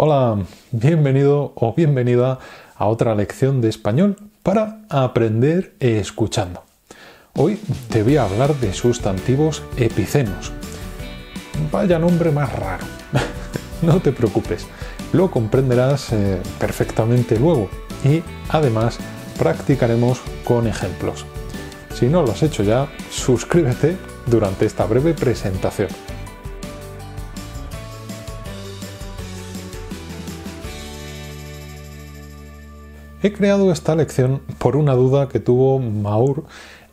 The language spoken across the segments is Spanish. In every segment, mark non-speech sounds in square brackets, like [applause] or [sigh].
Hola, bienvenido o bienvenida a otra lección de español para aprender escuchando. Hoy te voy a hablar de sustantivos epicenos. Vaya nombre más raro. [laughs] no te preocupes, lo comprenderás eh, perfectamente luego y además practicaremos con ejemplos. Si no lo has hecho ya, suscríbete durante esta breve presentación. He creado esta lección por una duda que tuvo Maur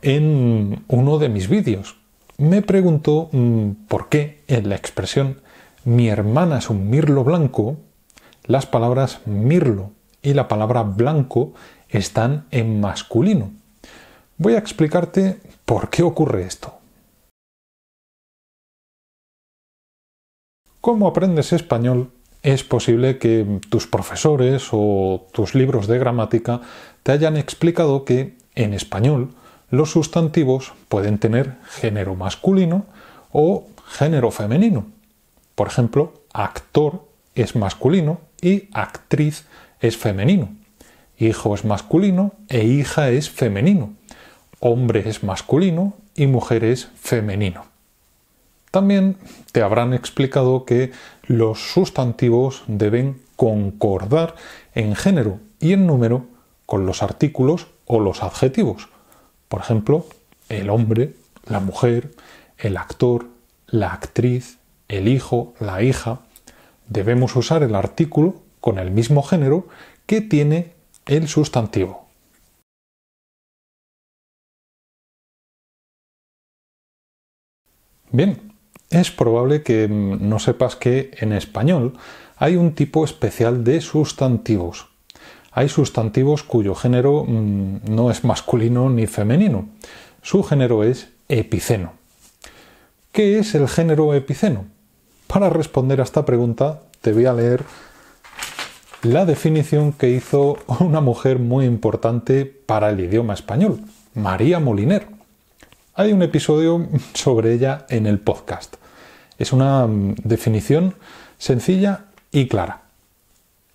en uno de mis vídeos. Me preguntó mm, por qué en la expresión mi hermana es un mirlo blanco, las palabras mirlo y la palabra blanco están en masculino. Voy a explicarte por qué ocurre esto. ¿Cómo aprendes español es posible que tus profesores o tus libros de gramática te hayan explicado que en español los sustantivos pueden tener género masculino o género femenino. Por ejemplo, actor es masculino y actriz es femenino. Hijo es masculino e hija es femenino. Hombre es masculino y mujer es femenino. También te habrán explicado que los sustantivos deben concordar en género y en número con los artículos o los adjetivos. Por ejemplo, el hombre, la mujer, el actor, la actriz, el hijo, la hija. Debemos usar el artículo con el mismo género que tiene el sustantivo. Bien, es probable que mm, no sepas que en español hay un tipo especial de sustantivos. Hay sustantivos cuyo género mm, no es masculino ni femenino. Su género es epiceno. ¿Qué es el género epiceno? Para responder a esta pregunta te voy a leer la definición que hizo una mujer muy importante para el idioma español, María Moliner. Hay un episodio [laughs] sobre ella en el podcast. Es una mm, definición sencilla y clara.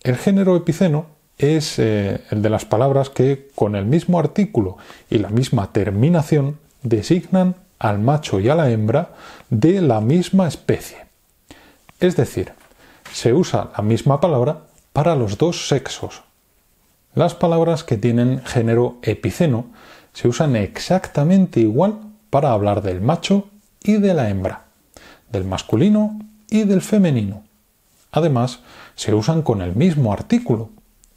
El género epiceno es eh, el de las palabras que con el mismo artículo y la misma terminación designan al macho y a la hembra de la misma especie. Es decir, se usa la misma palabra para los dos sexos. Las palabras que tienen género epiceno se usan exactamente igual para hablar del macho y de la hembra, del masculino y del femenino. Además, se usan con el mismo artículo.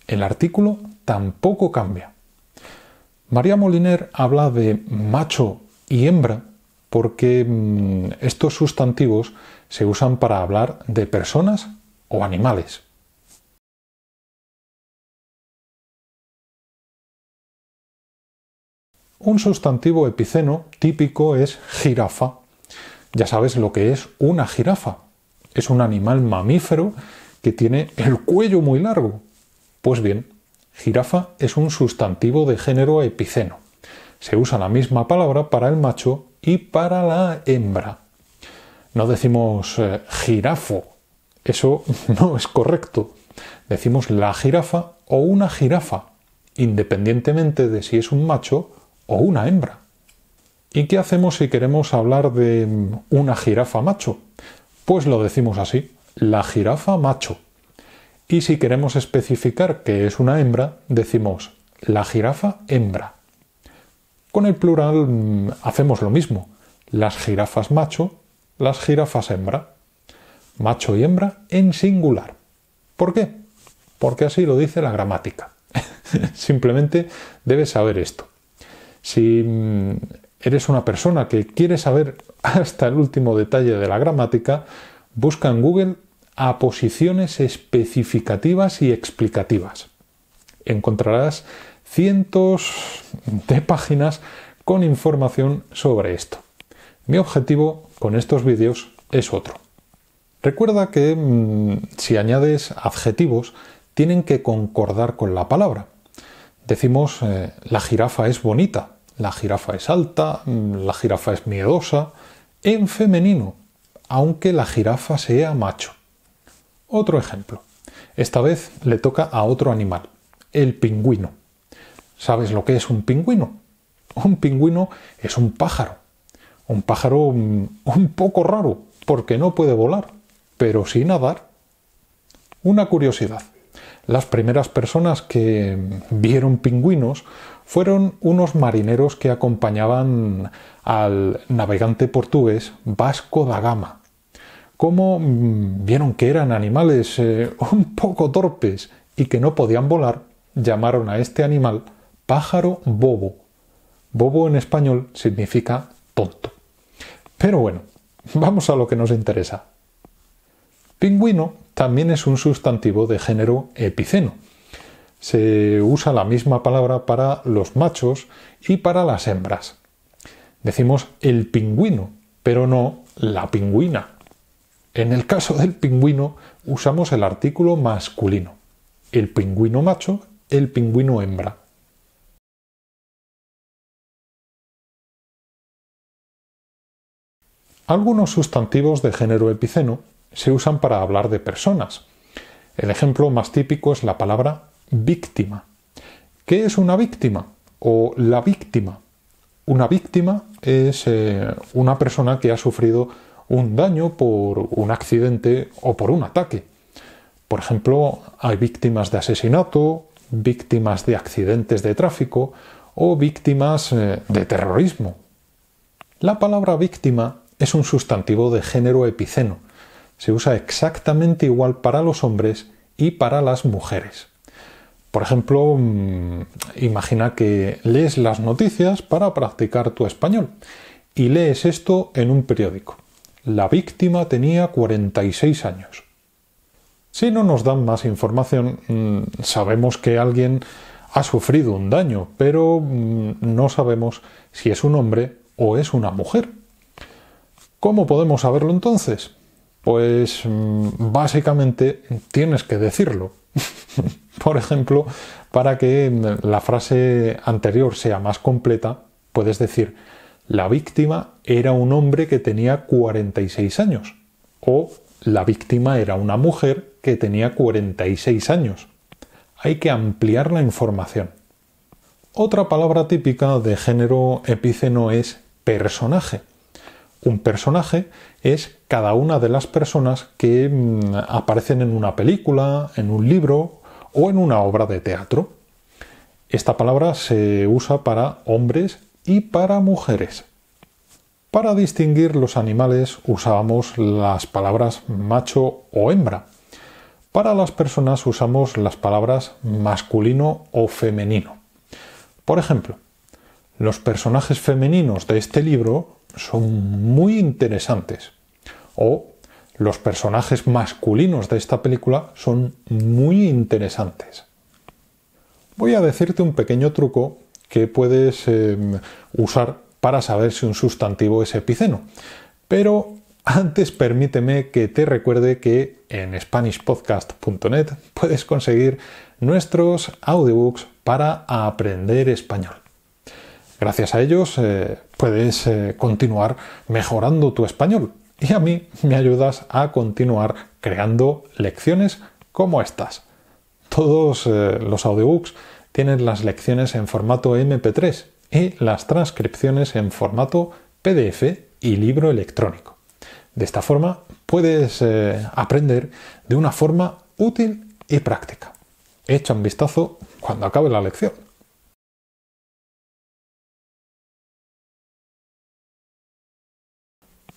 El artículo tampoco cambia. María Moliner habla de macho y hembra porque mm, estos sustantivos se usan para hablar de personas o animales. Un sustantivo epiceno típico es jirafa. Ya sabes lo que es una jirafa. Es un animal mamífero que tiene el cuello muy largo. Pues bien, jirafa es un sustantivo de género epiceno. Se usa la misma palabra para el macho y para la hembra. No decimos eh, jirafo, eso [laughs] no es correcto. Decimos la jirafa o una jirafa, independientemente de si es un macho o una hembra. ¿Y qué hacemos si queremos hablar de una jirafa macho? Pues lo decimos así, la jirafa macho. Y si queremos especificar que es una hembra, decimos la jirafa hembra. Con el plural mm, hacemos lo mismo, las jirafas macho, las jirafas hembra. Macho y hembra en singular. ¿Por qué? Porque así lo dice la gramática. [laughs] Simplemente debes saber esto. Si mm, eres una persona que quiere saber [laughs] hasta el último detalle de la gramática, busca en Google aposiciones especificativas y explicativas. Encontrarás cientos de páginas con información sobre esto. Mi objetivo con estos vídeos es otro. Recuerda que mm, si añades adjetivos, tienen que concordar con la palabra. Decimos eh, la jirafa es bonita, la jirafa es alta, mm, la jirafa es miedosa, en femenino, aunque la jirafa sea macho. Otro ejemplo. Esta vez le toca a otro animal, el pingüino. ¿Sabes lo que es un pingüino? Un pingüino es un pájaro. Un pájaro mm, un poco raro, porque no puede volar, pero sí nadar. Una curiosidad. Las primeras personas que vieron pingüinos fueron unos marineros que acompañaban al navegante portugués Vasco da Gama. Como mm, vieron que eran animales eh, [laughs] un poco torpes y que no podían volar, llamaron a este animal pájaro bobo. Bobo en español significa tonto. Pero bueno, [laughs] vamos a lo que nos interesa. Pingüino también es un sustantivo de género epiceno. Se usa la misma palabra para los machos y para las hembras. Decimos el pingüino, pero no la pingüina. En el caso del pingüino usamos el artículo masculino. El pingüino macho, el pingüino hembra. Algunos sustantivos de género epiceno se usan para hablar de personas. El ejemplo más típico es la palabra víctima. ¿Qué es una víctima? O la víctima. Una víctima es eh, una persona que ha sufrido un daño por un accidente o por un ataque. Por ejemplo, hay víctimas de asesinato, víctimas de accidentes de tráfico o víctimas eh, de terrorismo. La palabra víctima es un sustantivo de género epiceno, se usa exactamente igual para los hombres y para las mujeres. Por ejemplo, mm, imagina que lees las noticias para practicar tu español y lees esto en un periódico. La víctima tenía 46 años. Si no nos dan más información, mm, sabemos que alguien ha sufrido un daño, pero mm, no sabemos si es un hombre o es una mujer. ¿Cómo podemos saberlo entonces? Pues mm, básicamente tienes que decirlo. [laughs] Por ejemplo, para que mm, la frase anterior sea más completa, puedes decir, la víctima era un hombre que tenía 46 años. O la víctima era una mujer que tenía 46 años. Hay que ampliar la información. Otra palabra típica de género epíceno es personaje. Un personaje es cada una de las personas que mm, aparecen en una película, en un libro o en una obra de teatro. Esta palabra se usa para hombres y para mujeres. Para distinguir los animales usábamos las palabras macho o hembra. Para las personas usamos las palabras masculino o femenino. Por ejemplo, los personajes femeninos de este libro son muy interesantes. O los personajes masculinos de esta película son muy interesantes. Voy a decirte un pequeño truco que puedes em, usar para saber si un sustantivo es epiceno. Pero antes permíteme que te recuerde que en SpanishPodcast.net puedes conseguir nuestros audiobooks para aprender español. Gracias a ellos eh, puedes eh, continuar mejorando tu español y a mí me ayudas a continuar creando lecciones como estas. Todos eh, los audiobooks tienen las lecciones en formato MP3 y las transcripciones en formato PDF y libro electrónico. De esta forma puedes aprender de una forma útil y práctica. Echa un vistazo cuando acabe la lección.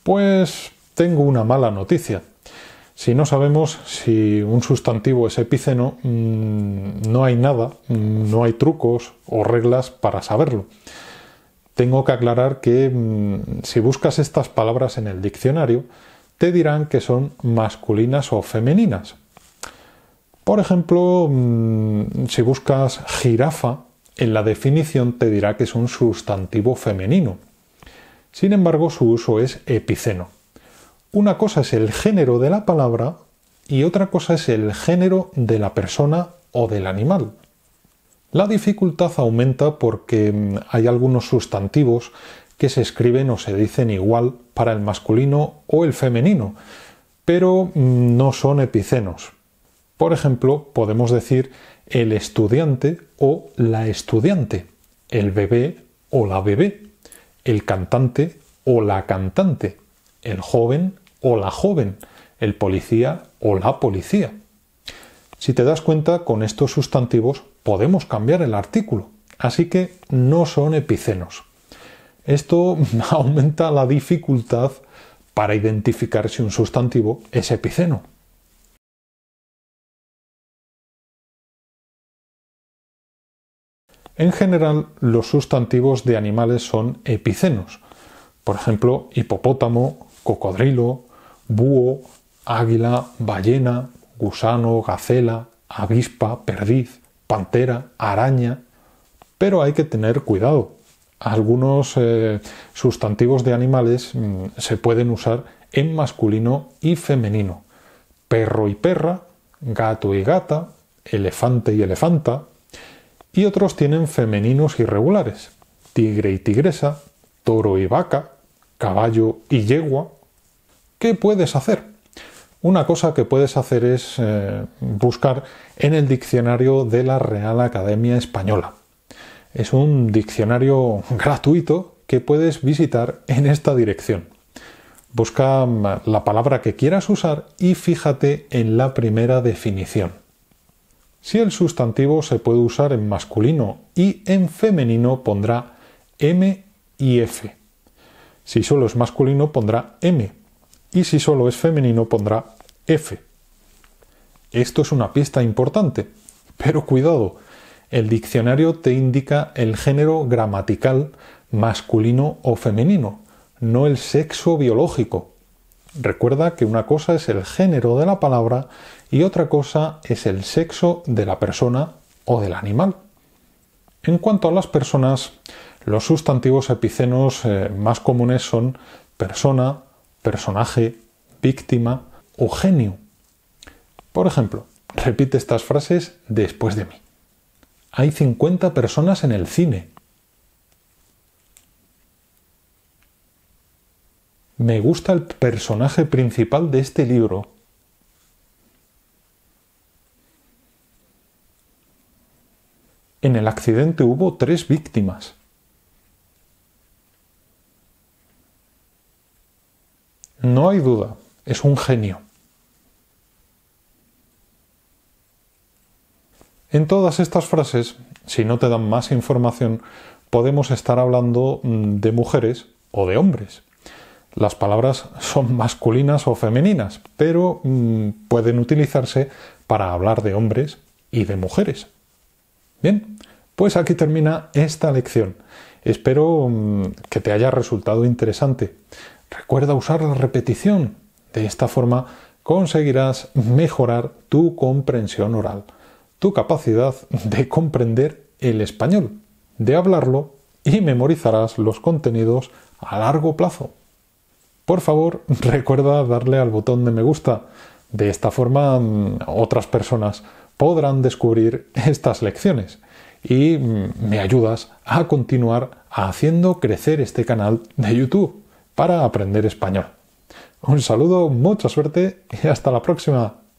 Pues tengo una mala noticia. Si no sabemos si un sustantivo es epíceno, mm, no hay nada, mm, no hay trucos o reglas para saberlo. Tengo que aclarar que mm, si buscas estas palabras en el diccionario, te dirán que son masculinas o femeninas. Por ejemplo, si buscas jirafa, en la definición te dirá que es un sustantivo femenino. Sin embargo, su uso es epiceno. Una cosa es el género de la palabra y otra cosa es el género de la persona o del animal. La dificultad aumenta porque mm, hay algunos sustantivos que se escriben o se dicen igual para el masculino o el femenino, pero mm, no son epicenos. Por ejemplo, podemos decir el estudiante o la estudiante, el bebé o la bebé el cantante o la cantante, el joven o la joven, el policía o la policía. Si te das cuenta, con estos sustantivos podemos cambiar el artículo, así que no son epicenos. Esto [laughs] aumenta la dificultad para identificar si un sustantivo es epiceno. En general, los sustantivos de animales son epicenos, por ejemplo, hipopótamo, cocodrilo, búho, águila, ballena, gusano, gacela, avispa, perdiz, pantera, araña. Pero hay que tener cuidado. Algunos eh, sustantivos de animales mm, se pueden usar en masculino y femenino. Perro y perra, gato y gata, elefante y elefanta, y otros tienen femeninos irregulares, tigre y tigresa, toro y vaca, caballo y yegua. ¿Qué puedes hacer? Una cosa que puedes hacer es eh, buscar en el diccionario de la Real Academia Española. Es un diccionario gratuito que puedes visitar en esta dirección. Busca mm, la palabra que quieras usar y fíjate en la primera definición. Si el sustantivo se puede usar en masculino y en femenino pondrá M y F. Si solo es masculino pondrá M y si solo es femenino pondrá F. Esto es una pista importante, pero cuidado, el diccionario te indica el género gramatical masculino o femenino, no el sexo biológico. Recuerda que una cosa es el género de la palabra y otra cosa es el sexo de la persona o del animal. En cuanto a las personas, los sustantivos epicenos eh, más comunes son persona, personaje, víctima o genio. Por ejemplo, repite estas frases después de mí. Hay 50 personas en el cine. Me gusta el personaje principal de este libro. En el accidente hubo tres víctimas. No hay duda, es un genio. En todas estas frases, si no te dan más información, podemos estar hablando mm, de mujeres o de hombres. Las palabras son masculinas o femeninas, pero mm, pueden utilizarse para hablar de hombres y de mujeres. Bien, pues aquí termina esta lección. Espero mm, que te haya resultado interesante. Recuerda usar la repetición. De esta forma conseguirás mejorar tu comprensión oral, tu capacidad de comprender el español, de hablarlo y memorizarás los contenidos a largo plazo. Por favor, [laughs] recuerda darle al botón de me gusta. De esta forma, mm, otras personas podrán descubrir [laughs] estas lecciones y mm, me ayudas a continuar haciendo crecer este canal de YouTube para aprender español. Un saludo, mucha suerte y hasta la próxima.